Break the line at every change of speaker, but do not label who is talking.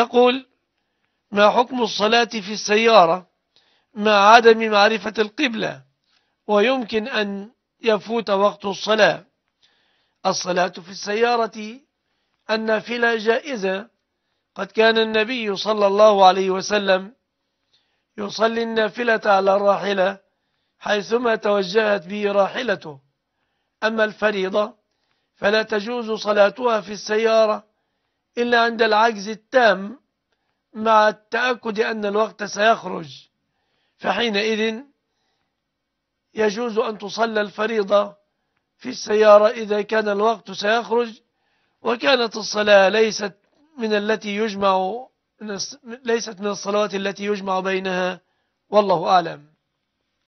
يقول ما حكم الصلاة في السيارة مع عدم معرفة القبلة ويمكن أن يفوت وقت الصلاة الصلاة في السيارة النافلة جائزة قد كان النبي صلى الله عليه وسلم يصلي النافلة على الراحلة حيثما توجهت به راحلته أما الفريضة فلا تجوز صلاتها في السيارة إلا عند العجز التام مع التأكد أن الوقت سيخرج فحينئذ يجوز أن تصلى الفريضة في السيارة إذا كان الوقت سيخرج وكانت الصلاة ليست من التي يجمع ليست من الصلوات التي يجمع بينها والله أعلم